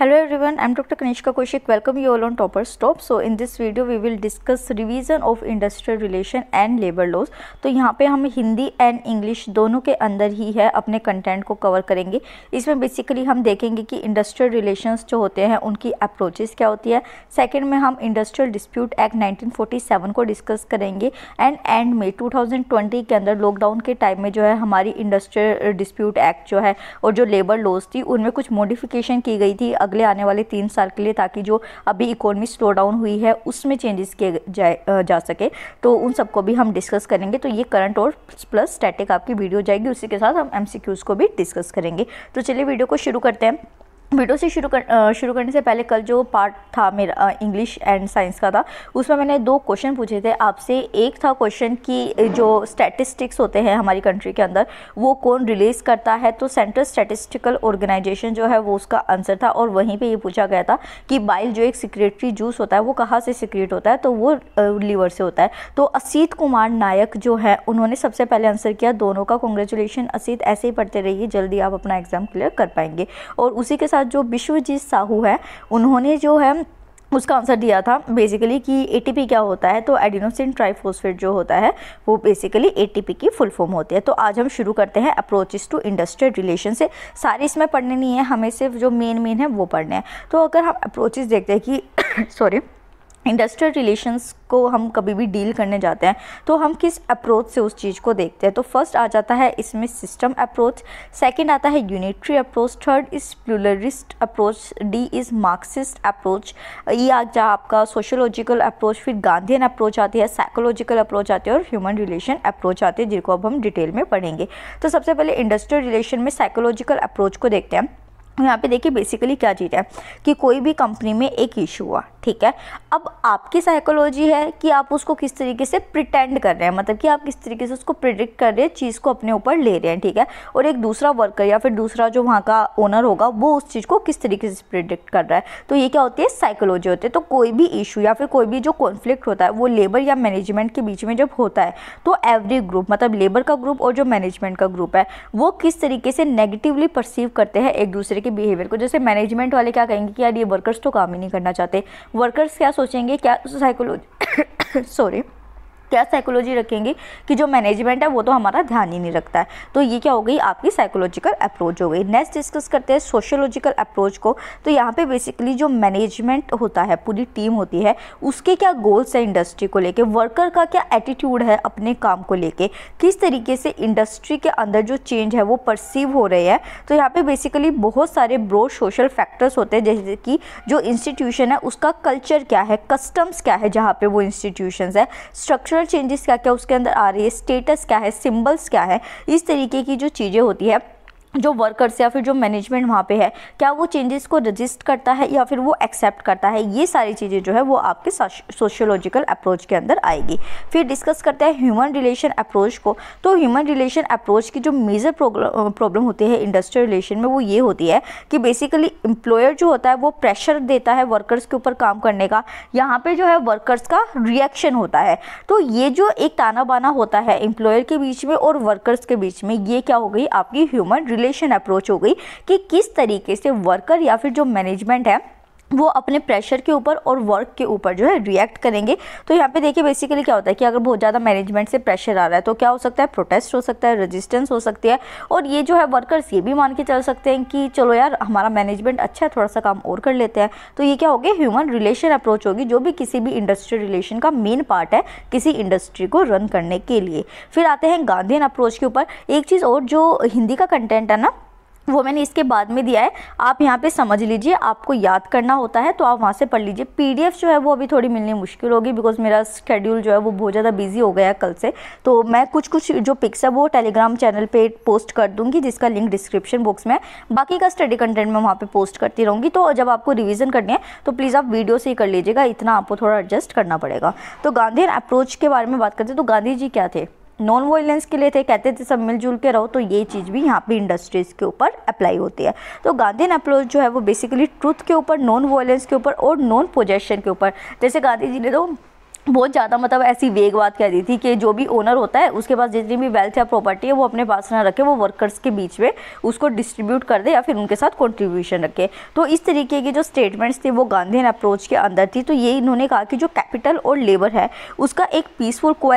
hello everyone I am doctor Kanishka Kaushik welcome you all on topper stop so in this video we will discuss revision of industrial relation and labour laws तो यहाँ पे हम Hindi and English दोनों के अंदर ही है अपने कंटेंट को कवर करेंगे इसमें बेसिकली हम देखेंगे कि इंडस्ट्रियल रिलेशंस जो होते हैं उनकी अप्रोचेस क्या होती है सेकेंड में हम इंडस्ट्रियल डिस्प्यूट एक्ट नाइनटीन को डिस्कस करेंगे एंड एंड में टू के अंदर लॉकडाउन के टाइम में जो है हमारी इंडस्ट्रियल डिस्प्यूट एक्ट जो है और जो लेबर लॉज थी उनमें कुछ मोडिफिकेशन की गई थी अगले आने वाले तीन साल के लिए ताकि जो अभी इकोनॉमी स्लो डाउन हुई है उसमें चेंजेस किए जाए जा सके तो उन सबको भी हम डिस्कस करेंगे तो ये करंट और प्लस स्टैटिक आपकी वीडियो जाएगी उसी के साथ हम एम को भी डिस्कस करेंगे तो चलिए वीडियो को शुरू करते हैं वीडियो से शुरू कर शुरू करने से पहले कल जो पार्ट था मेरा इंग्लिश एंड साइंस का था उसमें मैंने दो क्वेश्चन पूछे थे आपसे एक था क्वेश्चन कि जो स्टैटिस्टिक्स होते हैं हमारी कंट्री के अंदर वो कौन रिलीज़ करता है तो सेंट्रल स्टैटिस्टिकल ऑर्गेनाइजेशन जो है वो उसका आंसर था और वहीं पर ये पूछा गया था कि बाइल जो एक सिक्रेटरी जूस होता है वो कहाँ से सिक्रेट होता है तो वो लीवर से होता है तो असीत कुमार नायक जो है उन्होंने सबसे पहले आंसर किया दोनों का कॉन्ग्रेचुलेशन असीत ऐसे ही पढ़ते रहिए जल्दी आप अपना एग्ज़ाम क्लियर कर पाएंगे और उसी के साथ साथ जो विश्वजीत साहू है उन्होंने जो है उसका आंसर दिया था बेसिकली कि एटीपी क्या होता है तो एडिनोसिन ट्राइफोस्फेट जो होता है वो बेसिकली एटीपी की फुल फॉर्म होती है तो आज हम शुरू करते हैं अप्रोचेस टू इंडस्ट्रियल रिलेशन से सारे इसमें पढ़ने नहीं है हमें सिर्फ जो मेन मेन है वो पढ़ने हैं तो अगर हम अप्रोचेस देखते हैं कि सॉरी इंडस्ट्रियल रिलेशंस को हम कभी भी डील करने जाते हैं तो हम किस अप्रोच से उस चीज़ को देखते हैं तो फर्स्ट आ जाता है इसमें सिस्टम अप्रोच सेकंड आता है unitary approach third is pluralist approach D is Marxist approach ये आ जा आपका सोशोलॉजिकल अप्रोच फिर गांधीन अप्रोच आती है साइकोलॉजिकल अप्रोच आती है और ह्यूमन रिलेशन अप्रोच आती है जिनको अब हम डिटेल में पढ़ेंगे तो सबसे पहले इंडस्ट्रियल रिलेशन में साइकोलॉजिकल अप्रोच को देखते हैं यहाँ पे देखिए बेसिकली क्या चीज़ है कि कोई भी कंपनी में एक इशू हुआ ठीक है अब आपकी साइकोलॉजी है कि आप उसको किस तरीके से प्रिटेंड कर रहे हैं मतलब कि आप किस तरीके से उसको प्रिडिक्ट कर रहे हैं चीज़ को अपने ऊपर ले रहे हैं ठीक है और एक दूसरा वर्कर या फिर दूसरा जो वहाँ का ओनर होगा वो उस चीज़ को किस तरीके से प्रिडिक्ट कर रहा है तो ये क्या होती है साइकोलॉजी होती है तो कोई भी इशू या फिर कोई भी जो कॉन्फ्लिक्ट होता है वो लेबर या मैनेजमेंट के बीच में जब होता है तो एवरी ग्रुप मतलब लेबर का ग्रुप और जो मैनेजमेंट का ग्रुप है वो किस तरीके से नेगेटिवली परसीव करते हैं एक दूसरे के बिहेवियर को जैसे मैनेजमेंट वाले क्या कहेंगे कि यार ये वर्कर्स तो काम ही नहीं करना चाहते वर्कर्स क्या सोचेंगे क्या साइकोलॉजी सॉरी क्या साइकोलॉजी रखेंगे कि जो मैनेजमेंट है वो तो हमारा ध्यान ही नहीं रखता है तो ये क्या हो गई आपकी साइकोलॉजिकल अप्रोच हो गई नेक्स्ट डिस्कस करते हैं सोशियोलॉजिकल अप्रोच को तो यहाँ पे बेसिकली जो मैनेजमेंट होता है पूरी टीम होती है उसके क्या गोल्स हैं इंडस्ट्री को लेके वर्कर का क्या एटीट्यूड है अपने काम को लेके किस तरीके से इंडस्ट्री के अंदर जो चेंज है वो परसीव हो रहे हैं तो यहाँ पे बेसिकली बहुत सारे ब्रो सोशल फैक्टर्स होते हैं जैसे कि जो इंस्टीट्यूशन है उसका कल्चर क्या है कस्टम्स क्या है जहाँ पे वो इंस्टीट्यूशन है स्ट्रक्चर कल्चरल चेंजेस क्या क्या उसके अंदर आ रही है स्टेटस क्या है सिम्बल्स क्या है इस तरीके की जो चीज़ें होती है जो वर्कर्स या फिर जो मैनेजमेंट वहाँ पे है क्या वो चेंजेस को रजिस्ट करता है या फिर वो एक्सेप्ट करता है ये सारी चीज़ें जो है वो आपके सोशियोलॉजिकल अप्रोच के अंदर आएगी फिर डिस्कस करते हैं ह्यूमन रिलेशन अप्रोच को तो ह्यूमन रिलेशन अप्रोच की जो मेजर प्रॉब्लम होती है इंडस्ट्रियल रिलेशन में वो ये होती है कि बेसिकली एम्प्लॉयर जो होता है वो प्रेशर देता है वर्कर्स के ऊपर काम करने का यहाँ पर जो है वर्कर्स का रिएक्शन होता है तो ये जो एक ताना बाना होता है एम्प्लॉयर के बीच में और वर्कर्स के बीच में ये क्या हो गई आपकी ह्यूमन रिलेशन कॉन्सलेशन अप्रोच हो गई कि किस तरीके से वर्कर या फिर जो मैनेजमेंट है वो अपने प्रेशर के ऊपर और वर्क के ऊपर जो है रिएक्ट करेंगे तो यहाँ पे देखिए बेसिकली क्या होता है कि अगर बहुत ज़्यादा मैनेजमेंट से प्रेशर आ रहा है तो क्या हो सकता है प्रोटेस्ट हो सकता है रेजिस्टेंस हो सकती है और ये जो है वर्कर्स ये भी मान के चल सकते हैं कि चलो यार हमारा मैनेजमेंट अच्छा है थोड़ा सा काम और कर लेते हैं तो ये क्या होगी ह्यूमन रिलेशन अप्रोच होगी जो भी किसी भी इंडस्ट्री रिलेशन का मेन पार्ट है किसी इंडस्ट्री को रन करने के लिए फिर आते हैं गांधीन अप्रोच के ऊपर एक चीज़ और जो हिंदी का कंटेंट है ना वो मैंने इसके बाद में दिया है आप यहाँ पे समझ लीजिए आपको याद करना होता है तो आप वहाँ से पढ़ लीजिए पीडीएफ जो है वो अभी थोड़ी मिलनी मुश्किल होगी बिकॉज मेरा स्केड्यूल जो है वो बहुत ज़्यादा बिजी हो गया है कल से तो मैं कुछ कुछ जो पिक्स है वो टेलीग्राम चैनल पे पोस्ट कर दूँगी जिसका लिंक डिस्क्रिप्शन बॉक्स में है बाकी का स्टडी कंटेंट मैं वहाँ पर पोस्ट करती रहूँगी तो जब आपको रिविज़न करनी है तो प्लीज़ आप वीडियो से ही कर लीजिएगा इतना आपको थोड़ा एडजस्ट करना पड़ेगा तो गांधी अप्रोच के बारे में बात करते तो गांधी जी क्या थे नॉन वायलेंस के लिए थे कहते थे सब मिलजुल के रहो तो ये चीज़ भी यहाँ पे इंडस्ट्रीज़ के ऊपर अप्लाई होती है तो गांधी अप्रोच जो है वो बेसिकली ट्रूथ के ऊपर नॉन वायलेंस के ऊपर और नॉन पोजेशन के ऊपर जैसे गांधी जी ने तो बहुत ज़्यादा मतलब ऐसी वेग बात कह रही थी कि जो भी ओनर होता है उसके पास जितनी भी वेल्थ या प्रॉपर्टी है वो अपने पास ना रखे वो वर्कर्स के बीच में उसको डिस्ट्रीब्यूट कर दे या फिर उनके साथ कंट्रीब्यूशन रखे तो इस तरीके की जो स्टेटमेंट्स थे वो गांधीन अप्रोच के अंदर थी तो ये इन्होंने कहा कि जो कैपिटल और लेबर है उसका एक पीसफुल को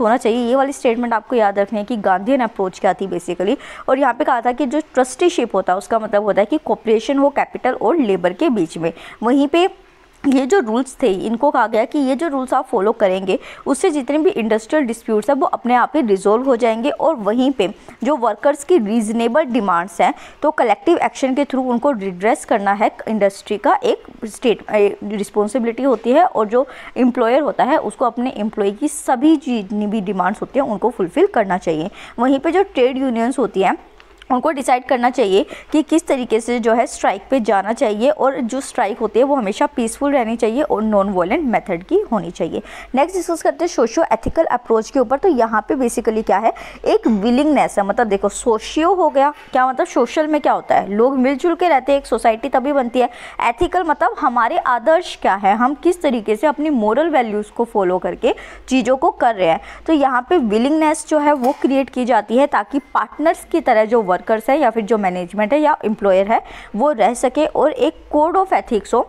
होना चाहिए ये वाली स्टेटमेंट आपको याद रखनी है कि ने अप्रोच क्या थी बेसिकली और यहाँ पर कहा था कि जो ट्रस्टीशिप होता है उसका मतलब होता है कि कॉपरेशन हो कैपिटल और लेबर के बीच में वहीं पर ये जो रूल्स थे इनको कहा गया कि ये जो रूल्स आप फॉलो करेंगे उससे जितने भी इंडस्ट्रियल डिस्प्यूट्स हैं वो अपने आप ही रिजोल्व हो जाएंगे और वहीं पे जो वर्कर्स की रीजनेबल डिमांड्स हैं तो कलेक्टिव एक्शन के थ्रू उनको रिड्रेस करना है इंडस्ट्री का एक स्टेट रिस्पॉन्सिबिलिटी होती है और जो एम्प्लॉयर होता है उसको अपने एम्प्लॉय की सभी जितनी भी डिमांड्स होती हैं उनको फुलफ़िल करना चाहिए वहीं पर जो ट्रेड यूनियंस होती हैं उनको डिसाइड करना चाहिए कि किस तरीके से जो है स्ट्राइक पे जाना चाहिए और जो स्ट्राइक होती है वो हमेशा पीसफुल रहनी चाहिए और नॉन वॉलेंट मेथड की होनी चाहिए नेक्स्ट डिस्कस करते हैं सोशियो एथिकल अप्रोच के ऊपर तो यहाँ पे बेसिकली क्या है एक विलिंगनेस है मतलब देखो सोशियो हो गया क्या मतलब सोशल में क्या होता है लोग मिलजुल के रहते हैं एक सोसाइटी तभी बनती है एथिकल मतलब हमारे आदर्श क्या है हम किस तरीके से अपनी मॉरल वैल्यूज़ को फॉलो करके चीज़ों को कर रहे हैं तो यहाँ पर विलिंगनेस जो है वो क्रिएट की जाती है ताकि पार्टनर्स की तरह जो वर्कर्स है या फिर जो मैनेजमेंट है या एम्प्लॉयर है वो रह सके और एक कोड ऑफ एथिक्स हो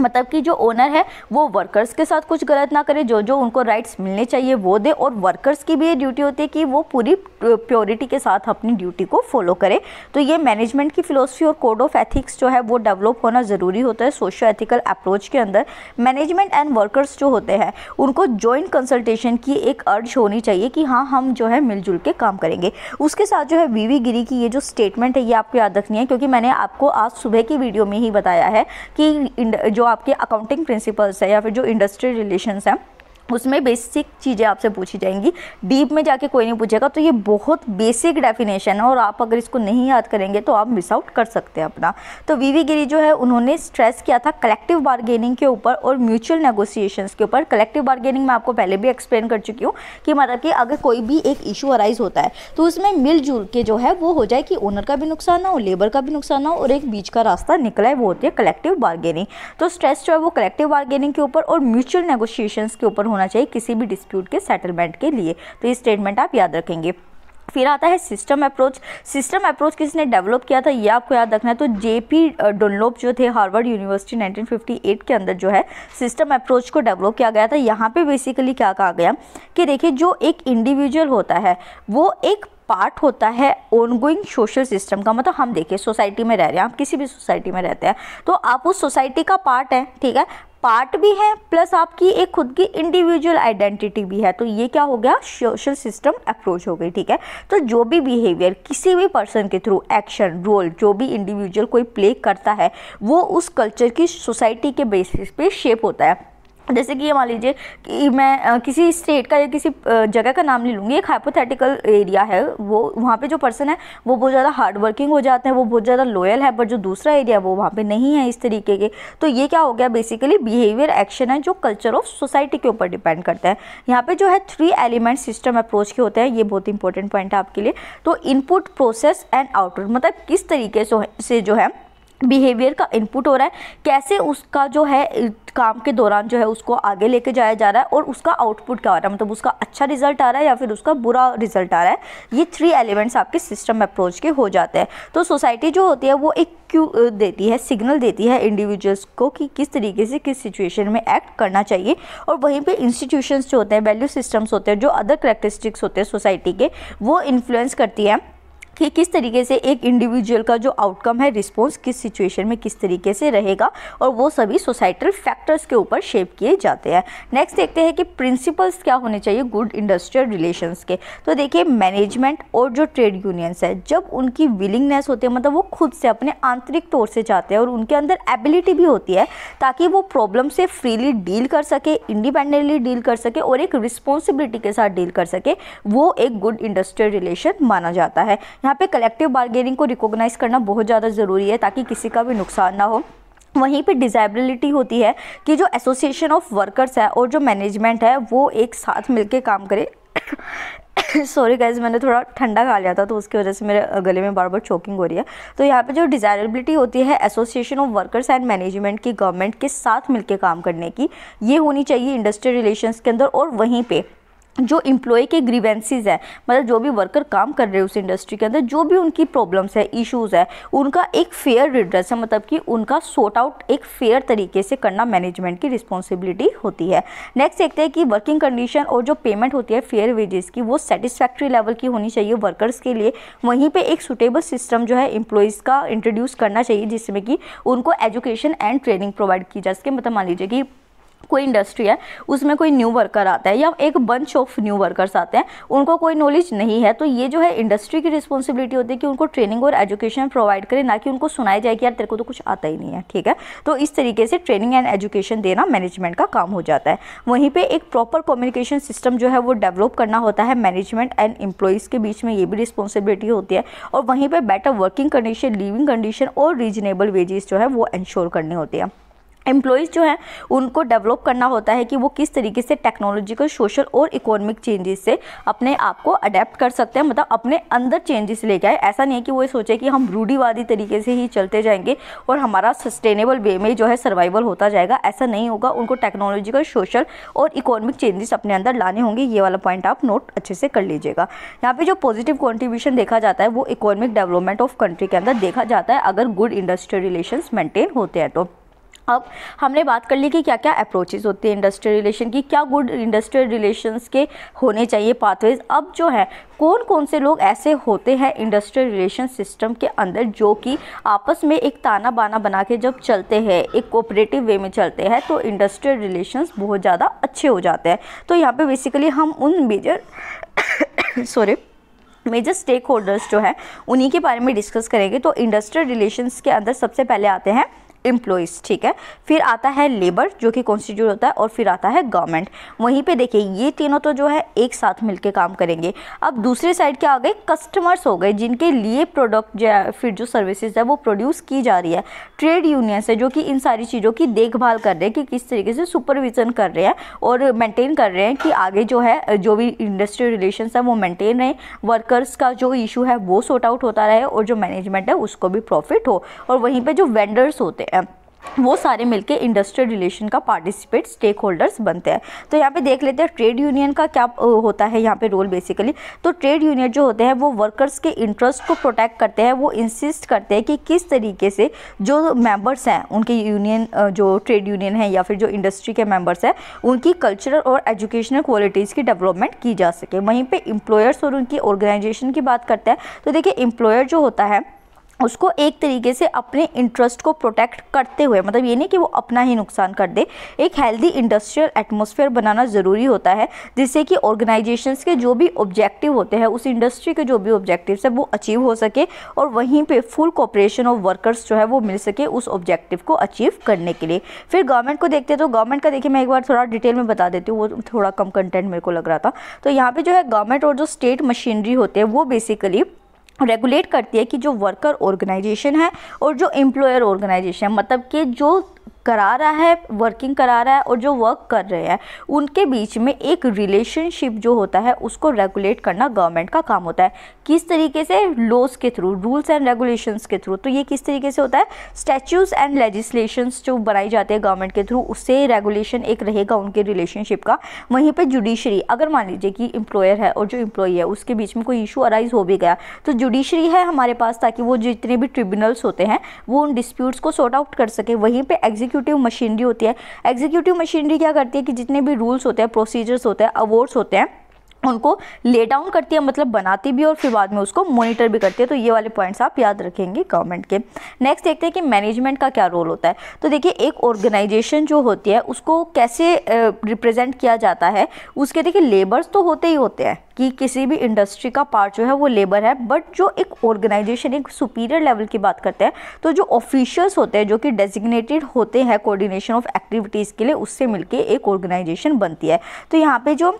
मतलब कि जो ओनर है वो वर्कर्स के साथ कुछ गलत ना करे जो जो उनको राइट्स मिलने चाहिए वो दे और वर्कर्स की भी ये ड्यूटी होती है कि वो पूरी प्योरिटी के साथ अपनी ड्यूटी को फॉलो करे तो ये मैनेजमेंट की फ़िलोसफी और कोड ऑफ एथिक्स जो है वो डेवलप होना ज़रूरी होता है सोशो एथिकल अप्रोच के अंदर मैनेजमेंट एंड वर्कर्स जो होते हैं उनको जॉइंट कंसल्टेशन की एक अर्ज होनी चाहिए कि हाँ हम जो है मिलजुल के काम करेंगे उसके साथ जो है वी गिरी की ये जो स्टेटमेंट है ये आपको याद रखनी है क्योंकि मैंने आपको आज सुबह की वीडियो में ही बताया है कि जो आपके अकाउंटिंग प्रिंसिपल्स है या फिर जो इंडस्ट्री रिलेशंस हैं उसमें बेसिक चीज़ें आपसे पूछी जाएंगी डीप में जाके कोई नहीं पूछेगा तो ये बहुत बेसिक डेफिनेशन है और आप अगर इसको नहीं याद करेंगे तो आप मिस आउट कर सकते हैं अपना तो वीवी गिरी जो है उन्होंने स्ट्रेस किया था कलेक्टिव बार्गेनिंग के ऊपर और म्यूचुअल नेगोशिएशंस के ऊपर कलेक्टिव बार्गेनिंग मैं आपको पहले भी एक्सप्लेन कर चुकी हूँ कि मतलब कि अगर कोई भी एक इशू अराइज होता है तो उसमें मिलजुल के जो है वो हो जाए कि ओनर का भी नुकसान ना हो लेबर का भी नुकसान ना हो और एक बीच का रास्ता निकला है वो होती है कलेक्टिव बारगेनिंग तो स्ट्रेस जो है वो कलेक्टिव बारगेनिंग के ऊपर और म्यूचुअल नेगोशिएशन के ऊपर होना चाहिए किसी भी डिस्प्यूट के सेटलमेंट के लिए तो ये स्टेटमेंट आप याद रखेंगे फिर आता है सिस्टम अप्रोच सिस्टम अप्रोच किसने डेवलप किया था ये आपको याद रखना है तो जेपी डोनलोप जो थे हार्वर्ड यूनिवर्सिटी 1958 के अंदर जो है सिस्टम अप्रोच को डेवलप किया गया था यहाँ पे बेसिकली क्या कहा गया कि देखिए जो एक इंडिविजुअल होता है वो एक पार्ट होता है ऑनगोइंग सोशल सिस्टम का मतलब हम देखें सोसाइटी में रह रहे हैं आप किसी भी सोसाइटी में रहते हैं तो आप उस सोसाइटी का पार्ट हैं ठीक है पार्ट भी है प्लस आपकी एक खुद की इंडिविजुअल आइडेंटिटी भी है तो ये क्या हो गया सोशल सिस्टम अप्रोच हो गई ठीक है तो जो भी बिहेवियर किसी भी पर्सन के थ्रू एक्शन रोल जो भी इंडिविजुअल कोई प्ले करता है वो उस कल्चर की सोसाइटी के बेसिस पे शेप होता है जैसे कि ये मान लीजिए कि मैं किसी स्टेट का या किसी जगह का नाम ले लूँगी एक हाइपोथेटिकल एरिया है वो वहाँ पे जो पर्सन है वो बहुत ज़्यादा हार्ड वर्किंग हो जाते हैं वो बहुत ज़्यादा लॉयल है पर जो दूसरा एरिया है वो वहाँ पे नहीं है इस तरीके के तो ये क्या हो गया बेसिकली बिहेवियर एक्शन है जो कल्चर ऑफ सोसाइटी के ऊपर डिपेंड करता है यहाँ पर जो है थ्री एलिमेंट सिस्टम अप्रोच के होते हैं ये बहुत इंपॉर्टेंट पॉइंट है आपके लिए तो इनपुट प्रोसेस एंड आउटपुट मतलब किस तरीके से जो है बिहेवियर का इनपुट हो रहा है कैसे उसका जो है काम के दौरान जो है उसको आगे लेके जाया जा रहा है और उसका आउटपुट क्या आ रहा है मतलब उसका अच्छा रिजल्ट आ रहा है या फिर उसका बुरा रिजल्ट आ रहा है ये थ्री एलिमेंट्स आपके सिस्टम अप्रोच के हो जाते हैं तो सोसाइटी जो होती है वो एक क्यू देती है सिग्नल देती है इंडिविजुअल्स को कि किस तरीके से किस सिचुएशन में एक्ट करना चाहिए और वहीं पर इंस्टीट्यूशन जो होते हैं वैल्यू सिस्टम्स होते हैं जो अदर करेक्टरिस्टिक्स होते हैं सोसाइटी के वो इन्फ्लुएंस करती है कि किस तरीके से एक इंडिविजुअल का जो आउटकम है रिस्पॉन्स किस सिचुएशन में किस तरीके से रहेगा और वो सभी सोसाइटल फैक्टर्स के ऊपर शेप किए जाते हैं नेक्स्ट देखते हैं कि प्रिंसिपल्स क्या होने चाहिए गुड इंडस्ट्रियल रिलेशंस के तो देखिए मैनेजमेंट और जो ट्रेड यूनियंस है जब उनकी विलिंगनेस होती है मतलब वो खुद से अपने आंतरिक तौर से चाहते हैं और उनके अंदर एबिलिटी भी होती है ताकि वो प्रॉब्लम से फ्रीली डील कर सके इंडिपेंडेंटली डील कर सके और एक रिस्पॉन्सिबिलिटी के साथ डील कर सके वो एक गुड इंडस्ट्रियल रिलेशन माना जाता है यहाँ पे कलेक्टिव बार्गेनिंग को रिकॉग्नाइज करना बहुत ज़्यादा ज़रूरी है ताकि किसी का भी नुकसान ना हो वहीं पे डिजाइबिलिटी होती है कि जो एसोसिएशन ऑफ वर्कर्स है और जो मैनेजमेंट है वो एक साथ मिलके काम करे सॉरी गाइज मैंने थोड़ा ठंडा खा लिया था तो उसकी वजह से मेरे गले में बार बार चोकिंग हो रही है तो यहाँ पे जो डिज़ायरेबिलिटी होती है association of workers and management की गवर्नमेंट के साथ मिलकर काम करने की ये होनी चाहिए इंडस्ट्री रिलेशंस के अंदर और वहीं पे जो इम्प्लॉय के ग्रीवेंसीज है मतलब जो भी वर्कर काम कर रहे हैं उस इंडस्ट्री के अंदर जो भी उनकी प्रॉब्लम्स है इश्यूज़ है उनका एक फेयर रिड्रेस है मतलब कि उनका सॉर्ट आउट एक फेयर तरीके से करना मैनेजमेंट की रिस्पॉन्सिबिलिटी होती है नेक्स्ट देखते हैं कि वर्किंग कंडीशन और जो पेमेंट होती है फेयर वेजेस की वो सेटिस्फैक्ट्री लेवल की होनी चाहिए वर्कर्स के लिए वहीं पर एक सुटेबल सिस्टम जो है इम्प्लॉयज़ का इंट्रोड्यूस करना चाहिए जिसमें कि उनको एजुकेशन एंड ट्रेनिंग प्रोवाइड की जा सके मतलब मान लीजिए कि कोई इंडस्ट्री है उसमें कोई न्यू वर्कर आता है या एक बंच ऑफ न्यू वर्कर्स आते हैं उनको कोई नॉलेज नहीं है तो ये जो है इंडस्ट्री की रिस्पॉन्सिबिलिटी होती है कि उनको ट्रेनिंग और एजुकेशन प्रोवाइड करें ना कि उनको सुनाया जाए कि यार तेरे को तो कुछ आता ही नहीं है ठीक है तो इस तरीके से ट्रेनिंग एंड एजुकेशन देना मैनेजमेंट का काम हो जाता है वहीं पर एक प्रॉपर कम्युनिकेशन सिस्टम जो है वो डेवलप करना होता है मैनेजमेंट एंड एम्प्लॉयज़ के बीच में ये भी रिस्पॉन्सिबिलिटी होती है और वहीं पर better working condition living condition और रीजनेबल वेजेस जो है वो इंश्योर करनी होती है एम्प्लॉयज़ जो हैं उनको डेवलप करना होता है कि वो किस तरीके से टेक्नोलॉजी को सोशल और इकोनॉमिक चेंजेस से अपने आप को अडेप्ट कर सकते हैं मतलब अपने अंदर चेंजेस लेके आए ऐसा नहीं है कि वो सोचे कि हम रूढ़ीवादी तरीके से ही चलते जाएंगे और हमारा सस्टेनेबल वे में जो है सर्वाइवल होता जाएगा ऐसा नहीं होगा उनको टेक्नोलॉजी का सोशल और इकोनॉमिक चेंजेस अपने अंदर लाने होंगे ये वाला पॉइंट आप नोट अच्छे से कर लीजिएगा यहाँ पर जो पॉजिटिव कॉन्ट्रीब्यूशन देखा जाता है वो इकोनॉमिक डेवलपमेंट ऑफ कंट्री के अंदर देखा जाता है अगर गुड इंडस्ट्रियल रिलेशन मेंटेन होते हैं तो अब हमने बात कर ली कि क्या क्या अप्रोचेज़ होते हैं इंडस्ट्रियल रिलेशन की क्या गुड इंडस्ट्रियल रिलेशंस के होने चाहिए पाथवेज अब जो है कौन कौन से लोग ऐसे होते हैं इंडस्ट्रियल रिलेशन सिस्टम के अंदर जो कि आपस में एक ताना बाना बना के जब चलते हैं एक कोऑपरेटिव वे में चलते हैं तो इंडस्ट्रियल रिलेशन बहुत ज़्यादा अच्छे हो जाते हैं तो यहाँ पर बेसिकली हम उन major sorry major stakeholders जो है उन्हीं के बारे में डिस्कस करेंगे तो इंडस्ट्रियल रिलेशन के अंदर सबसे पहले आते हैं एम्प्लॉयज़ ठीक है फिर आता है लेबर जो कि कॉन्स्टिट्यूट होता है और फिर आता है गवर्नमेंट वहीं पे देखिए ये तीनों तो जो है एक साथ मिलके काम करेंगे अब दूसरी साइड क्या आ गए कस्टमर्स हो गए जिनके लिए प्रोडक्ट जो फिर जो सर्विसेज है वो प्रोड्यूस की जा रही है ट्रेड यूनियंस है जो कि इन सारी चीज़ों की देखभाल कर रहे हैं कि किस तरीके से सुपरविज़न कर रहे हैं और मैंटेन कर रहे हैं कि आगे जो है जो भी इंडस्ट्रियल रिलेशन है वो मैंटेन रहे वर्कर्स का जो इशू है वो सॉर्ट आउट होता रहे और जो मैनेजमेंट है उसको भी प्रॉफिट हो और वहीं पर जो वेंडर्स होते हैं वो सारे मिलके इंडस्ट्रियल रिलेशन का पार्टिसिपेट स्टेक होल्डर्स बनते हैं तो यहाँ पे देख लेते हैं ट्रेड यूनियन का क्या होता है यहाँ पे रोल बेसिकली तो ट्रेड यूनियन जो होते हैं वो वर्कर्स के इंटरेस्ट को प्रोटेक्ट करते हैं वो इंसिस्ट करते हैं कि किस तरीके से जो मेंबर्स हैं उनके यूनियन जो ट्रेड यूनियन है या फिर जो इंडस्ट्री के मेम्बर्स हैं उनकी कल्चरल और एजुकेशनल क्वालिटीज़ की डेवलपमेंट की जा सके वहीं पर इम्प्लॉयर्स और उनकी ऑर्गेनाइजेशन की बात करते हैं तो देखिए इम्प्लॉयर जो होता है उसको एक तरीके से अपने इंटरेस्ट को प्रोटेक्ट करते हुए मतलब ये नहीं कि वो अपना ही नुकसान कर दे एक हेल्दी इंडस्ट्रियल एटमोसफेयर बनाना ज़रूरी होता है जिससे कि ऑर्गेनाइजेशंस के जो भी ऑब्जेक्टिव होते हैं उस इंडस्ट्री के जो भी ऑब्जेक्टिव है वो अचीव हो सके और वहीं पर फुल कॉपरेशन ऑफ वर्कर्स जो है वो मिल सके उस ऑब्जेक्टिव को अचीव करने के लिए फिर गवर्नमेंट को देखते तो गवर्नमेंट का देखिए मैं एक बार थोड़ा डिटेल में बता देती हूँ वो थोड़ा कम कंटेंट मेरे को लग रहा था तो यहाँ पर जो है गवर्नमेंट और जो स्टेट मशीनरी होते हैं वो बेसिकली रेगुलेट करती है कि जो वर्कर ऑर्गेनाइजेशन है और जो एम्प्लॉयर ऑर्गेनाइजेशन है मतलब कि जो करा रहा है वर्किंग करा रहा है और जो वर्क कर रहे हैं उनके बीच में एक रिलेशनशिप जो होता है उसको रेगुलेट करना गवर्नमेंट का काम होता है किस तरीके से लॉज के थ्रू रूल्स एंड रेगुलेशंस के थ्रू तो ये किस तरीके से होता है स्टैचूज एंड लेजिस्लेशंस जो बनाई जाते हैं गवर्नमेंट के थ्रू उससे रेगुलेशन एक रहेगा उनके रिलेशनशिप का वहीं पर जुडिशरी अगर मान लीजिए कि एम्प्लॉयर है और जो इम्प्लॉई है उसके बीच में कोई इशू अराइज हो भी गया तो जुडिशरी है हमारे पास ताकि वो जितने भी ट्रिब्यूनल्स होते हैं वो उन डिस्प्यूट्स को सॉर्ट आउट कर सके वहीं पर एग्जिक एग्जीक्यूटिव मशीनरी होती है एग्जीक्यूटिव मशीनरी क्या करती है कि जितने भी रूल्स होते हैं प्रोसीजर्स होते हैं अवार्ड्स होते हैं उनको ले डाउन करती है मतलब बनाती भी और फिर बाद में उसको मॉनिटर भी करती है तो ये वाले पॉइंट्स आप याद रखेंगे गवर्नमेंट के नेक्स्ट देखते हैं कि मैनेजमेंट का क्या रोल होता है तो देखिए एक ऑर्गेनाइजेशन जो होती है उसको कैसे रिप्रेजेंट किया जाता है उसके देखिए लेबर्स तो होते ही होते हैं कि किसी भी इंडस्ट्री का पार्ट जो है वो लेबर है बट जो एक ऑर्गेनाइजेशन एक सुपीरियर लेवल की बात करते हैं तो जो ऑफिशियल्स होते हैं जो कि डेजिग्नेटेड होते हैं कोऑर्डिनेशन ऑफ एक्टिविटीज़ के लिए उससे मिलके एक ऑर्गेनाइजेशन बनती है तो यहाँ पे जो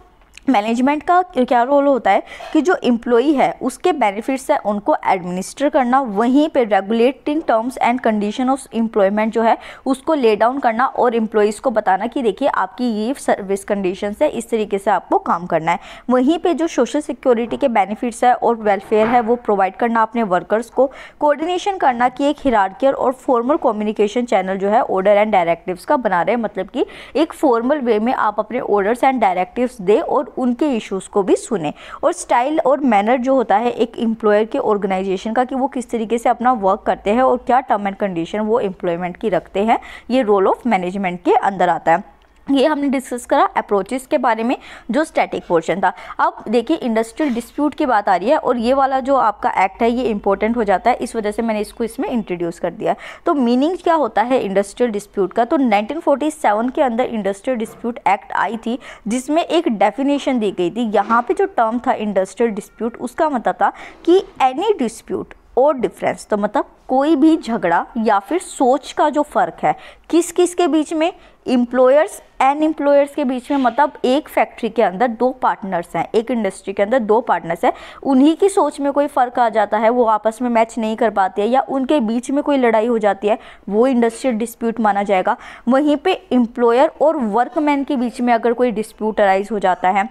मैनेजमेंट का क्या रोल होता है कि जो इम्प्लॉई है उसके बेनिफिट्स है उनको एडमिनिस्टर करना वहीं पे regulating terms and condition of employment जो है उसको ले डाउन करना और इम्प्लॉयज़ को बताना कि देखिए आपकी ये सर्विस कंडीशन है इस तरीके से आपको काम करना है वहीं पर जो सोशल सिक्योरिटी के बेनिफिट्स है और वेलफेयर है वो प्रोवाइड करना अपने वर्कर्स को कोऑर्डिनेशन करना कि एक हिरार्कियर और फॉर्मल कम्युनिकेशन चैनल जो है ऑर्डर एंड डायरेक्टिव्स का बना रहे मतलब कि एक फॉर्मल वे में आप अपने ऑर्डर्स एंड डायरेक्टिव्स दे और उनके इश्यूज़ को भी सुने और स्टाइल और मैनर जो होता है एक एम्प्लॉयर के ऑर्गेनाइजेशन का कि वो किस तरीके से अपना वर्क करते हैं और क्या टर्म एंड कंडीशन वो एम्प्लॉयमेंट की रखते हैं ये रोल ऑफ मैनेजमेंट के अंदर आता है ये हमने डिस्कस करा अप्रोचेस के बारे में जो स्टैटिक पोर्शन था अब देखिए इंडस्ट्रियल डिस्प्यूट की बात आ रही है और ये वाला जो आपका एक्ट है ये इंपॉर्टेंट हो जाता है इस वजह से मैंने इसको इसमें इंट्रोड्यूस कर दिया तो मीनिंग क्या होता है इंडस्ट्रियल डिस्प्यूट का तो 1947 के अंदर इंडस्ट्रियल डिस्प्यूट एक्ट आई थी जिसमें एक डेफिनेशन दी गई थी यहाँ पर जो टर्म था इंडस्ट्रियल डिस्प्यूट उसका मतलब था कि एनी डिस्प्यूट और डिफरेंस तो मतलब कोई भी झगड़ा या फिर सोच का जो फ़र्क है किस किस के बीच में इम्प्लॉयर्स एंड इम्प्लॉयर्स के बीच में मतलब एक फैक्ट्री के अंदर दो पार्टनर्स हैं एक इंडस्ट्री के अंदर दो पार्टनर्स हैं उन्हीं की सोच में कोई फ़र्क आ जाता है वो आपस में मैच नहीं कर पाते हैं या उनके बीच में कोई लड़ाई हो जाती है वो इंडस्ट्रियल डिस्प्यूट माना जाएगा वहीं पर इम्प्लॉयर और वर्कमैन के बीच में अगर कोई डिस्प्यूट अराइज हो जाता है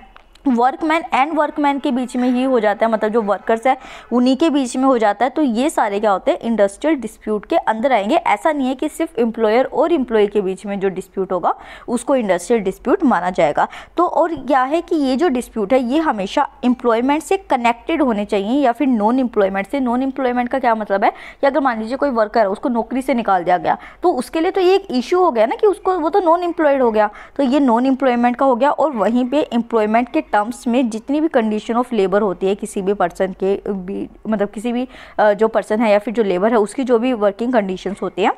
वर्कमैन एंड वर्कमैन के बीच में ही हो जाता है मतलब जो वर्कर्स है उन्हीं के बीच में हो जाता है तो ये सारे क्या होते हैं इंडस्ट्रियल डिस्प्यूट के अंदर आएंगे ऐसा नहीं है कि सिर्फ एम्प्लॉयर और इम्प्लॉय के बीच में जो डिस्प्यूट होगा उसको इंडस्ट्रियल डिस्प्यूट माना जाएगा तो और क्या है कि ये जो डिस्प्यूट है ये हमेशा एम्प्लॉयमेंट से कनेक्टेड होने चाहिए या फिर नॉन एम्प्लॉयमेंट से नॉन एम्प्लॉयमेंट का क्या मतलब है कि अगर मान लीजिए कोई वर्कर है उसको नौकरी से निकाल दिया गया तो उसके लिए तो ये एक इशू हो गया ना कि उसको वो तो नॉन एम्प्लॉयड हो गया तो ये नॉन एम्प्लॉयमेंट का हो गया और वहीं पर इंप्लॉयमेंट के टर्म्स में जितनी भी कंडीशन ऑफ लेबर होती है किसी भी पर्सन के भी मतलब किसी भी जो पर्सन है या फिर जो लेबर है उसकी जो भी वर्किंग कंडीशंस होती हैं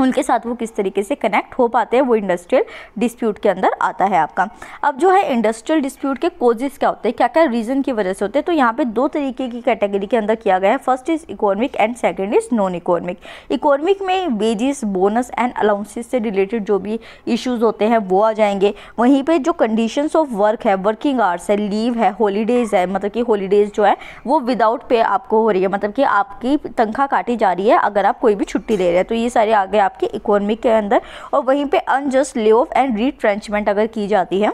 उनके साथ वो किस तरीके से कनेक्ट हो पाते हैं वो इंडस्ट्रियल डिस्प्यूट के अंदर आता है आपका अब जो है इंडस्ट्रियल डिस्प्यूट के कोजेज़ क्या होते हैं क्या क्या रीज़न की वजह से होते हैं तो यहाँ पे दो तरीके की कैटेगरी के अंदर किया गया है first is economic and second is non economic economic में वेजेस बोनस एंड अलाउंसेस से रिलेटेड जो भी इशूज़ होते हैं वो आ जाएंगे वहीं पर जो कंडीशन ऑफ वर्क है वर्किंग आवर्स है लीव है हॉलीडेज़ है मतलब कि हॉलीडेज़ जो है वो विदाउट पे आपको हो रही है मतलब कि आपकी तनख्वाह काटी जा रही है अगर आप कोई भी छुट्टी ले रहे हैं तो ये सारे आगे आपकी इकोनॉमी के अंदर और वहीं पर unjust lay off and retrenchment अगर की जाती है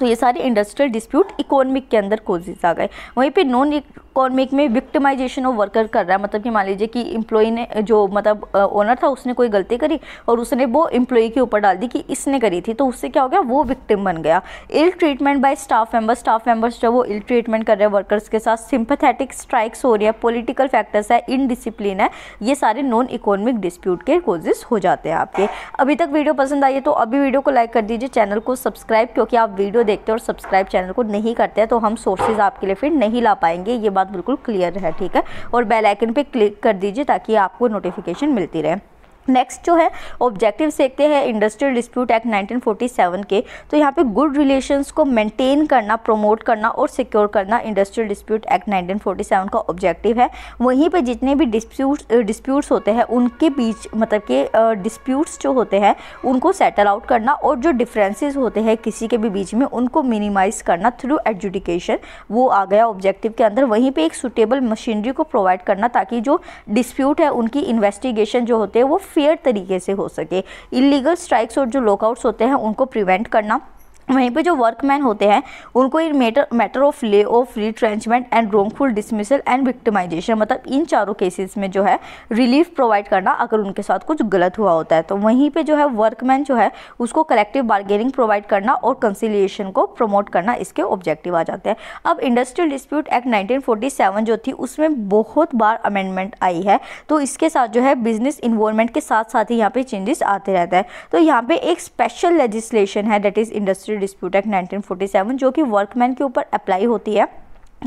तो ये सारे इंडस्ट्रियल डिस्प्यूट इकोनॉमिक के अंदर कोजेज आ गए वहीं पे नॉन इकोनॉमिक में विक्टिमाइजेशन ऑफ वर्कर कर रहा है मतलब कि मान लीजिए कि इम्प्लॉई ने जो मतलब ओनर था उसने कोई गलती करी और उसने वो इम्प्लॉई के ऊपर डाल दी कि इसने करी थी तो उससे क्या हो गया वो विक्टिम बन गया ill treatment by staff members staff members जो वो इल ट्रीटमेंट कर रहे हैं वर्कर्स के साथ सिंपथेटिक स्ट्राइक्स हो रही है पोलिटिकल फैक्टर्स है इनडिसिप्लिन है ये सारे नॉन इकोनॉमिक डिस्प्यूट के कोजेज हो जाते हैं आपके अभी तक वीडियो पसंद आई है तो अभी वीडियो को लाइक कर दीजिए चैनल को सब्सक्राइब क्योंकि आप वीडियो वीडियो देखते हैं और सब्सक्राइब चैनल को नहीं करते हैं तो हम सोर्सेज आपके लिए फिर नहीं ला पाएंगे ये बात बिल्कुल क्लियर है ठीक है और बेलाइकन पर क्लिक कर दीजिए ताकि आपको नोटिफिकेशन मिलती रहे नेक्स्ट जो है ऑब्जेक्टिव देखते हैं इंडस्ट्रियल डिस्प्यूट एक्ट 1947 के तो यहाँ पे गुड रिलेशंस को मेंटेन करना प्रमोट करना और सिक्योर करना इंडस्ट्रियल डिस्प्यूट एक्ट 1947 का ऑब्जेक्टिव है वहीं पे जितने भी डिस्प्यूट डिस्प्यूट्स होते हैं उनके बीच मतलब के डिस्प्यूट्स जो होते हैं उनको सेटल आउट करना और जो डिफ्रेंसेज होते हैं किसी के भी बीच में उनको मिनिमाइज करना थ्रू एडजुडिकेशन वो आ गया ऑब्जेक्टिव के अंदर वहीं पर एक सुटेबल मशीनरी को प्रोवाइड करना ताकि जो डिस्प्यूट है उनकी इन्वेस्टिगेशन जो होते हैं वो फेयर तरीके से हो सके इलीगल स्ट्राइक्स और जो लॉकआउट्स होते हैं उनको प्रिवेंट करना वहीं पे जो वर्कमैन होते हैं उनको in matter matter of lay off retrenchment and wrongful dismissal and victimization मतलब इन चारों केसेस में जो है रिलीफ प्रोवाइड करना अगर उनके साथ कुछ गलत हुआ होता है तो वहीं पे जो है वर्कमैन जो है उसको कलेक्टिव बार्गेनिंग प्रोवाइड करना और कंसिलिएशन को प्रमोट करना इसके ऑब्जेक्टिव आ जाते हैं अब इंडस्ट्रियल डिस्प्यूट एक्ट नाइनटीन जो थी उसमें बहुत बार अमेंडमेंट आई है तो इसके साथ जो है बिजनेस इन्वॉल्वमेंट के साथ साथ ही यहाँ पर चेंजेस आते रहते हैं तो यहाँ पर एक स्पेशल लेजिस्लेशन है that is industry dispute act 1947 जो कि वर्कमैन के ऊपर अप्लाई होती है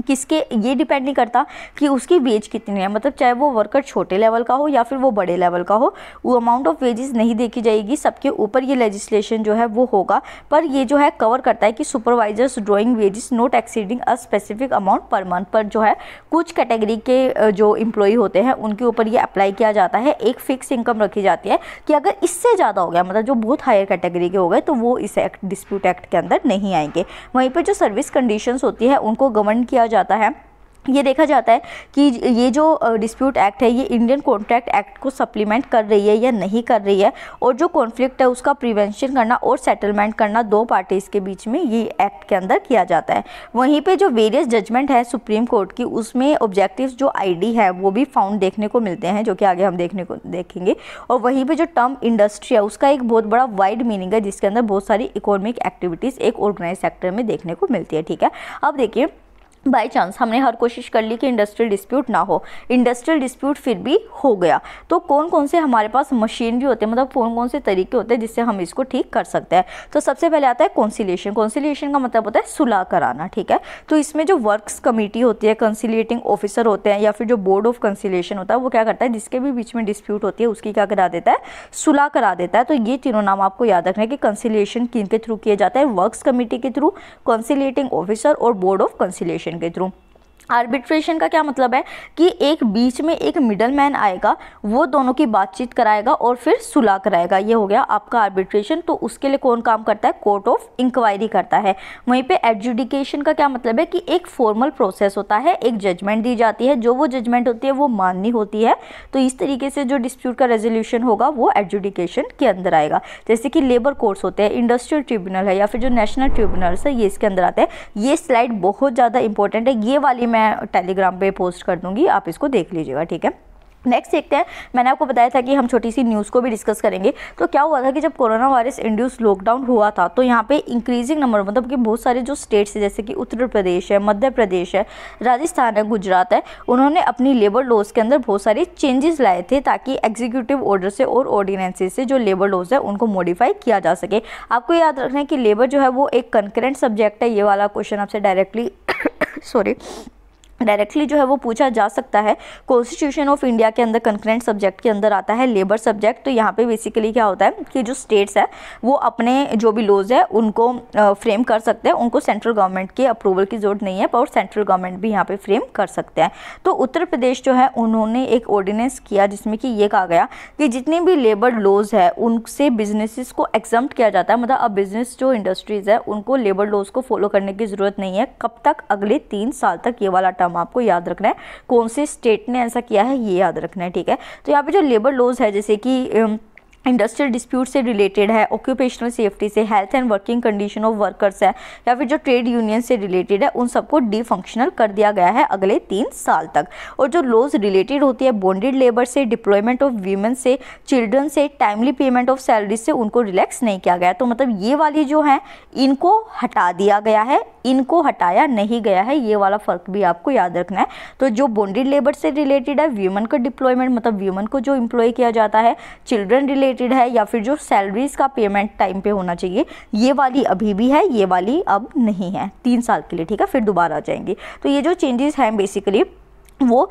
किसके ये डिपेंड नहीं करता कि उसकी वेज कितनी है मतलब चाहे वो वर्कर छोटे लेवल का हो या फिर वो बड़े लेवल का हो वो अमाउंट ऑफ वेजेस नहीं देखी जाएगी सबके ऊपर ये लेजिस्लेशन जो है वो होगा पर ये जो है कवर करता है कि supervisors drawing wages not exceeding a specific amount per month पर जो है कुछ कैटेगरी के जो इम्प्लॉई होते हैं उनके ऊपर ये अप्लाई किया जाता है एक फिक्स इनकम रखी जाती है कि अगर इससे ज़्यादा हो गया मतलब जो बहुत हायर कैटेगरी के हो गए तो वो इस एक्ट डिस्प्यूट एक्ट के अंदर नहीं आएंगे वहीं पर जो सर्विस कंडीशन होती है उनको गवर्न किया किया जाता है ये देखा जाता है कि ये जो डिस्प्यूट एक्ट है ये इंडियन कॉन्ट्रैक्ट एक्ट को सप्लीमेंट कर रही है या नहीं कर रही है और जो कॉन्फ्लिक्ट है उसका प्रिवेंशन करना और सेटलमेंट करना दो पार्टीज़ के बीच में ये एक्ट के अंदर किया जाता है वहीं पे जो वेरियस जजमेंट है सुप्रीम कोर्ट की उसमें ऑब्जेक्टिव जो आईडी है वो भी फाउंड देखने को मिलते हैं जो कि आगे हम देखने को देखेंगे और वहीं पर जो टर्म इंडस्ट्री है उसका एक बहुत बड़ा वाइड मीनिंग है जिसके अंदर बहुत सारी इकोनॉमिक एक्टिविटीज़ एक ऑर्गेनाइज सेक्टर में देखने को मिलती है ठीक है अब देखिए बाई चांस हमने हर कोशिश कर ली कि इंडस्ट्रियल डिस्प्यूट ना हो इंडस्ट्रियल डिस्प्यूट फिर भी हो गया तो कौन कौन से हमारे पास मशीन भी होते हैं मतलब कौन कौन से तरीके होते हैं जिससे हम इसको ठीक कर सकते हैं तो सबसे पहले आता है कौंसिलेशन कौंसिलेशन का मतलब होता है सुलह कराना ठीक है तो इसमें जो वर्क्स कमेटी होती है कंसिलेटिंग ऑफिसर होते हैं या फिर जो बोर्ड ऑफ कंसिलेशन होता है वो क्या करता है जिसके भी बीच में डिस्प्यूट होती है उसकी क्या करा देता है सुलह करा देता है तो ये तीनों नाम आपको याद रखना है कि कंसिलेशन किन के थ्रू किया जाता है वर्क्स कमेटी के थ्रू कंसिलेटिंग ऑफिसर और बोर्ड ऑफ कंसिलेशन பெறும் आर्बिट्रेशन का क्या मतलब है कि एक बीच में एक मिडल मैन आएगा वो दोनों की बातचीत कराएगा और फिर सुलह कराएगा ये हो गया आपका आर्बिट्रेशन तो उसके लिए कौन काम करता है कोर्ट ऑफ इंक्वायरी करता है वहीं पे एडजुडिकेशन का क्या मतलब है कि एक फॉर्मल प्रोसेस होता है एक जजमेंट दी जाती है जो वो जजमेंट होती है वो माननी होती है तो इस तरीके से जो डिस्प्यूट का रेजोल्यूशन होगा वो एडजुडिकेशन के अंदर आएगा जैसे कि लेबर कोर्ट्स होते हैं इंडस्ट्रियल ट्रिब्यूनल है या फिर जो नेशनल ट्रिब्यूनल्स है ये इसके अंदर आते हैं ये स्लाइड बहुत ज़्यादा इंपॉर्टेंट है ये वाली मैं टेलीग्राम पे पोस्ट कर दूंगी आप इसको देख लीजिएगा ठीक है नेक्स्ट देखते हैं मैंने आपको बताया था कि हम छोटी सी न्यूज़ को भी डिस्कस करेंगे तो क्या हुआ था कि जब कोरोना वायरस इंड्यूस लॉकडाउन हुआ था तो यहाँ पे इंक्रीजिंग नंबर मतलब कि बहुत सारे जो स्टेट्स हैं जैसे कि उत्तर प्रदेश है मध्य प्रदेश है राजस्थान है गुजरात है उन्होंने अपनी लेबर लॉज के अंदर बहुत सारे चेंजेस लाए थे ताकि एग्जीक्यूटिव ऑर्डर से और ऑर्डिनेंसेज से जो लेबर लॉज है उनको मॉडिफाई किया जा सके आपको याद रखना है कि लेबर जो है वो एक कंकरेंट सब्जेक्ट है ये वाला क्वेश्चन आपसे डायरेक्टली सॉरी डायरेक्टली जो है वो पूछा जा सकता है कॉन्स्टिट्यूशन ऑफ इंडिया के अंदर कंक्रेंट सब्जेक्ट के अंदर आता है लेबर सब्जेक्ट तो यहाँ पे बेसिकली क्या होता है कि जो स्टेट्स है वो अपने जो भी लॉज है उनको फ्रेम कर सकते हैं उनको सेंट्रल गवर्नमेंट के अप्रूवल की ज़रूरत नहीं है और सेंट्रल गवर्नमेंट भी यहाँ पर फ्रेम कर सकते हैं तो उत्तर प्रदेश जो है उन्होंने एक ऑर्डिनेंस किया जिसमें कि ये कहा गया कि जितने भी लेबर लॉज है उनसे बिजनेसिस को एग्जाम किया जाता है मतलब अब बिजनेस जो इंडस्ट्रीज़ है उनको लेबर लॉज को फॉलो करने की ज़रूरत नहीं है कब तक अगले तीन साल तक ये वाला टर्म नाम आपको याद रखना है कौन से स्टेट ने ऐसा किया है ये याद रखना है ठीक है तो यहाँ पे जो लेबर लॉज है जैसे कि इंडस्ट्रियल डिस्प्यूट से रिलेटेड है ऑक्यूपेशनल सेफ्टी से health and working condition of workers है या फिर जो ट्रेड यूनियन से रिलेटेड है उन सबको डीफंक्शनल कर दिया गया है अगले तीन साल तक और जो लॉज रिलेटेड होती है बॉन्डेड लेबर से डिप्लॉयमेंट ऑफ वीमेन से चिल्ड्रन से टाइमली पेमेंट ऑफ सैलरी से उनको रिलैक्स नहीं किया गया तो मतलब ये वाली जो है इनको हटा दिया गया है इनको हटाया नहीं गया है ये वाला फ़र्क भी आपको याद रखना है तो जो बॉन्डेड लेबर से रिलेटेड है वीमेन का डिप्लॉयमेंट मतलब वीमेन को जो इम्प्लॉय किया जाता है चिल्ड्रन रिलेटेड रिलेटेड है या फिर जो सैलरीज का पेमेंट टाइम पे होना चाहिए ये वाली अभी भी है ये वाली अब नहीं है तीन साल के लिए ठीक है फिर दोबारा आ जाएंगी तो ये जो चेंजेस हैं बेसिकली वो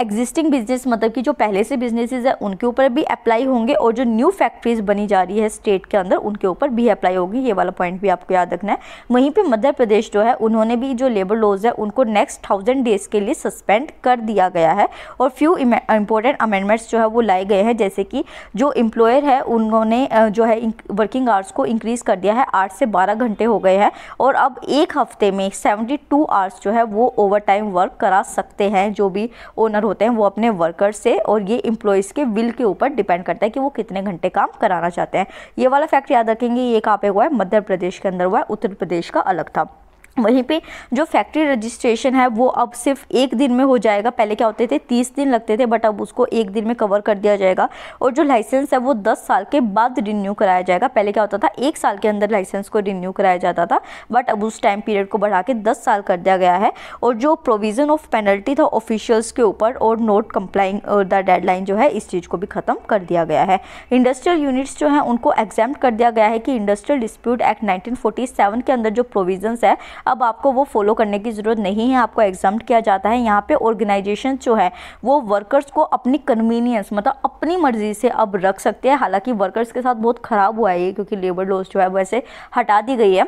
एग्जिस्टिंग बिजनेस मतलब कि जो पहले से बिजनेसेस है उनके ऊपर भी अप्लाई होंगे और जो न्यू फैक्ट्रीज बनी जा रही है स्टेट के अंदर उनके ऊपर भी अप्लाई होगी ये वाला पॉइंट भी आपको याद रखना है वहीं पे मध्य प्रदेश जो है उन्होंने भी जो लेबर लॉज है उनको नेक्स्ट थाउजेंड डेज के लिए सस्पेंड कर दिया गया है और फ्यू इंपॉर्टेंट अमेंडमेंट्स जो है वो लाए गए हैं जैसे कि जो इम्प्लॉयर है उन्होंने जो है वर्किंग आवर्स को इंक्रीज़ कर दिया है आठ से बारह घंटे हो गए हैं और अब एक हफ्ते में सेवेंटी आवर्स जो है वो ओवर टाइम वर्क करा सकते हैं जो भी ओनर होते हैं वो अपने वर्कर्स से और ये इम्प्लॉयज़ के विल के ऊपर डिपेंड करता है कि वो कितने घंटे काम कराना चाहते हैं ये वाला फैक्ट याद रखेंगे ये कहाँ पे हुआ है मध्य प्रदेश के अंदर हुआ है उत्तर प्रदेश का अलग था वहीं पे जो फैक्ट्री रजिस्ट्रेशन है वो अब सिर्फ एक दिन में हो जाएगा पहले क्या होते थे तीस दिन लगते थे बट अब उसको एक दिन में कवर कर दिया जाएगा और जो लाइसेंस है वो दस साल के बाद रिन्यू कराया जाएगा पहले क्या होता था एक साल के अंदर लाइसेंस को रिन्यू कराया जाता था बट अब उस टाइम पीरियड को बढ़ा के दस साल कर दिया गया है और जो प्रोविज़न ऑफ पेनल्टी था ऑफिशियल्स के ऊपर और नोट कंप्लाइंग और द डेडलाइन जो है इस चीज़ को भी ख़त्म कर दिया गया है इंडस्ट्रियल यूनिट्स जो हैं उनको एग्जाम कर दिया गया है कि इंडस्ट्रियल डिस्प्यूट एक्ट नाइनटीन के अंदर जो प्रोविजन्स है अब आपको वो फॉलो करने की ज़रूरत नहीं है आपको एग्जाम किया जाता है यहाँ पे ऑर्गेनाइजेशन जो है वो वर्कर्स को अपनी कन्वीनियंस मतलब अपनी मर्जी से अब रख सकते हैं हालांकि वर्कर्स के साथ बहुत ख़राब हुआ है क्योंकि लेबर लॉस जो है वैसे हटा दी गई है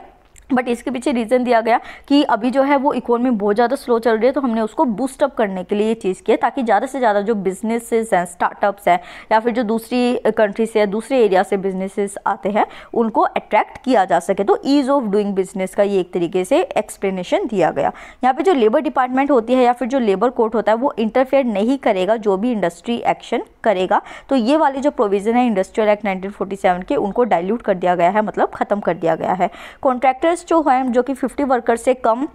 बट इसके पीछे रीज़न दिया गया कि अभी जो है वो इकोनॉमी बहुत ज़्यादा स्लो चल रही है तो हमने उसको बूस्टअप करने के लिए ये चीज़ किया ताकि ज़्यादा से ज़्यादा जो बिजनेसेस हैं स्टार्टअप्स हैं या फिर जो दूसरी कंट्री से या दूसरे एरिया से बिजनेसेस आते हैं उनको अट्रैक्ट किया जा सके तो ईज़ ऑफ डूइंग बिजनेस का ये एक तरीके से एक्सप्लेनेशन दिया गया यहाँ पर जो लेबर डिपार्टमेंट होती है या फिर जो लेबर कोर्ट होता है वो इंटरफेयर नहीं करेगा जो भी इंडस्ट्री एक्शन करेगा तो ये वाले जो प्रोविज़न है इंडस्ट्रियल एक्ट नाइनटीन के उनको डायल्यूट कर दिया गया है मतलब ख़त्म कर दिया गया है कॉन्ट्रैक्टर्स जो है जो कि 50 वर्कर्स से कम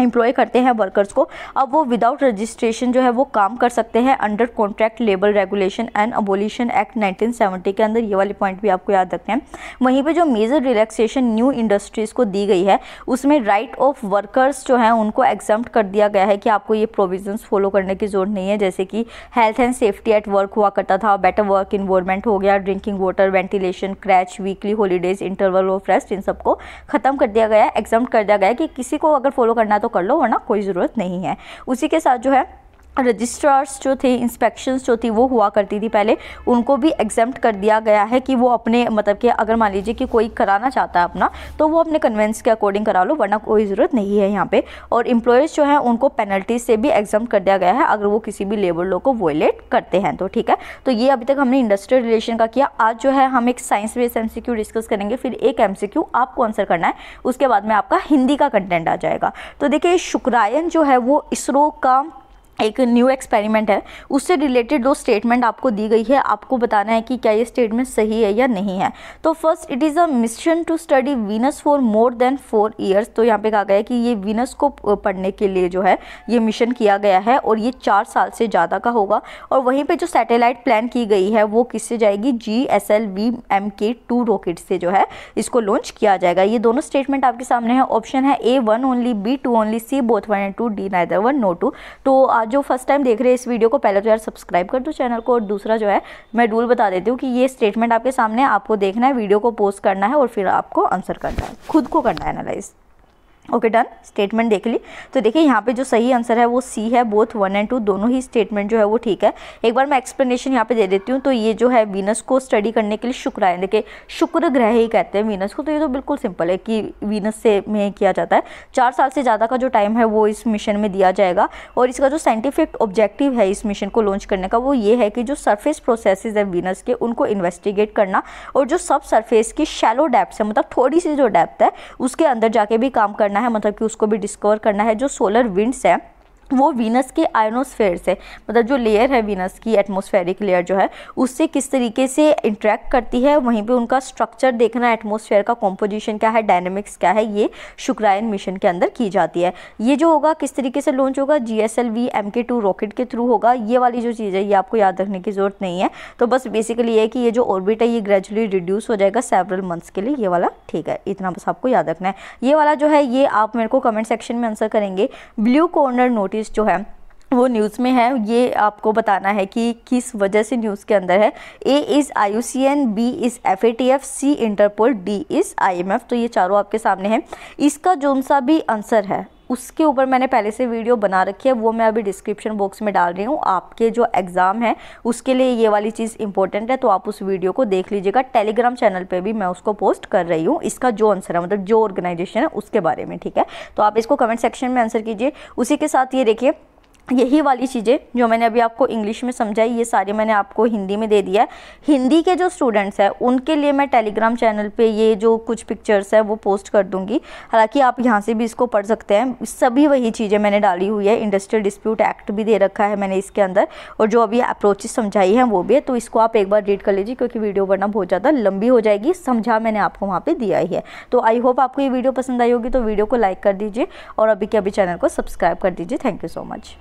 एम्प्लॉय करते हैं वर्कर्स को अब वो विदाउट रजिस्ट्रेशन जो है वो काम कर सकते हैं under contract labour regulation and abolition act 1970 के अंदर ये वाले पॉइंट भी आपको याद रखते हैं वहीं पे जो मेजर रिलैक्सेशन न्यू इंडस्ट्रीज़ को दी गई है उसमें राइट ऑफ वर्कर्स जो हैं उनको एग्जाम कर दिया गया है कि आपको ये प्रोविजन फॉलो करने की ज़रूरत नहीं है जैसे कि health and safety at work हुआ करता था बेटर वर्क इन्वॉर्मेंट हो गया drinking water ventilation creche weekly holidays interval of rest इन सबको ख़त्म कर दिया गया है एग्जाम कर दिया गया कि किसी को अगर फॉलो करना तो कर लो वरना कोई ज़रूरत नहीं है उसी के साथ जो है रजिस्ट्रार्स जो थे इंस्पेक्शंस जो थी वो हुआ करती थी पहले उनको भी एग्जेम्प्ट कर दिया गया है कि वो अपने मतलब कि अगर मान लीजिए कि कोई कराना चाहता है अपना तो वो अपने कन्वेंस के अकॉर्डिंग करा लो वरना कोई ज़रूरत नहीं है यहाँ पे और इम्प्लॉयज़ जो हैं उनको पेनल्टीज से भी एग्जाम कर दिया गया है अगर वो किसी भी लेबर लॉ को वोलेट करते हैं तो ठीक है तो ये अभी तक हमने इंडस्ट्रियल रिलेशन का किया आज जो है हम एक साइंस बेस एम डिस्कस करेंगे फिर एक एम आपको आंसर करना है उसके बाद में आपका हिंदी का कंटेंट आ जाएगा तो देखिए शुक्रायन जो है वो इसरो का एक न्यू एक्सपेरिमेंट है उससे रिलेटेड दो स्टेटमेंट आपको दी गई है आपको बताना है कि क्या ये स्टेटमेंट सही है या नहीं है तो first it is a mission to study Venus for more than four years तो यहाँ पे कहा गया है कि ये वीनस को पढ़ने के लिए जो है ये मिशन किया गया है और ये चार साल से ज़्यादा का होगा और वहीं पर जो सैटेलाइट प्लान की गई है वो किससे जाएगी G S L V M K two rocket से जो है इसको लॉन्च किया जाएगा ये दोनों स्टेटमेंट आपके सामने है ऑप्शन है A one only B two only C both one and two D neither one no two तो जो फर्स्ट टाइम देख रहे हैं इस वीडियो को पहले तो यार सब्सक्राइब कर दो चैनल को और दूसरा जो है मैं रूल बता देती हूँ कि ये स्टेटमेंट आपके सामने आपको देखना है वीडियो को पोस्ट करना है और फिर आपको आंसर करना है खुद को करना है एनालाइज़ ओके डन स्टेटमेंट देख ली तो देखिए यहाँ पे जो सही आंसर है वो सी है बोथ वन एंड टू दोनों ही स्टेटमेंट जो है वो ठीक है एक बार मैं एक्सप्लेनेशन यहाँ पे दे देती हूँ तो ये जो है वीनस को स्टडी करने के लिए शुक्र आए देखिए शुक्र ग्रह ही कहते हैं वीनस को तो ये तो बिल्कुल सिंपल है कि वीनस से में किया जाता है चार साल से ज़्यादा का जो टाइम है वो इस मिशन में दिया जाएगा और इसका जो साइंटिफिक ऑब्जेक्टिव है इस मिशन को लॉन्च करने का वो ये है कि जो सरफेस प्रोसेस है वीनस के उनको इन्वेस्टिगेट करना और जो सब सरफेस की शैलो डेप्थ है मतलब थोड़ी सी जो डेप्थ है उसके अंदर जाके भी काम करना करना है मतलब कि उसको भी डिस्कवर करना है जो सोलर विंड्स है वो वीनस के आयनोस्फेयर से मतलब जो लेयर है वीनस की एटमॉस्फेरिक लेयर जो है उससे किस तरीके से इंट्रैक्ट करती है वहीं पे उनका स्ट्रक्चर देखना एटमॉस्फेयर का कॉम्पोजिशन क्या है डायनेमिक्स क्या है ये शुक्रायन मिशन के अंदर की जाती है ये जो होगा किस तरीके से लॉन्च होगा G S L V M K two rocket के थ्रू होगा ये वाली जो चीज़ है ये आपको याद रखने की ज़रूरत नहीं है तो बस बेसिकली ये कि ये जो ऑर्बिट है ये ग्रेजुअली रिड्यूस हो जाएगा सेवरल मंथ्स के लिए ये वाला ठीक है इतना बस आपको याद रखना है ये वाला जो है ये आप मेरे को कमेंट सेक्शन में आंसर करेंगे ब्लू कॉर्नर नोटिस चीज़ जो है वो न्यूज़ में है ये आपको बताना है कि किस वजह से न्यूज़ के अंदर है A is I U C N B is F A T F C Interpol D is I M F तो ये चारों आपके सामने हैं इसका जो सा भी आंसर है उसके ऊपर मैंने पहले से वीडियो बना रखी है वो मैं अभी डिस्क्रिप्शन बॉक्स में डाल रही हूँ आपके जो एग्ज़ाम है उसके लिए ये वाली चीज़ इंपॉर्टेंट है तो आप उस वीडियो को देख लीजिएगा टेलीग्राम चैनल पर भी मैं उसको पोस्ट कर रही हूँ इसका जो आंसर है मतलब जो ऑर्गेनाइजेशन है उसके बारे में ठीक है तो आप इसको कमेंट सेक्शन में आंसर कीजिए उसी के साथ ये देखिए यही वाली चीज़ें जो मैंने अभी आपको इंग्लिश में समझाई ये सारी मैंने आपको हिंदी में दे दिया है हिंदी के जो स्टूडेंट्स हैं उनके लिए मैं टेलीग्राम चैनल पे ये जो कुछ पिक्चर्स है वो पोस्ट कर दूंगी हालांकि आप यहाँ से भी इसको पढ़ सकते हैं सभी वही चीज़ें मैंने डाली हुई है इंडस्ट्रियल डिस्प्यूट एक्ट भी दे रखा है मैंने इसके अंदर और जो अभी अप्रोचेस समझाई हैं वो भी है तो इसको आप एक बार रीड कर लीजिए क्योंकि वीडियो बनना बहुत ज़्यादा लंबी हो जाएगी समझा मैंने आपको वहाँ पर दिया ही है तो आई होप आपको ये वीडियो पसंद आई होगी तो वीडियो को लाइक कर दीजिए और अभी के अभी चैनल को सब्सक्राइब कर दीजिए थैंक यू सो मच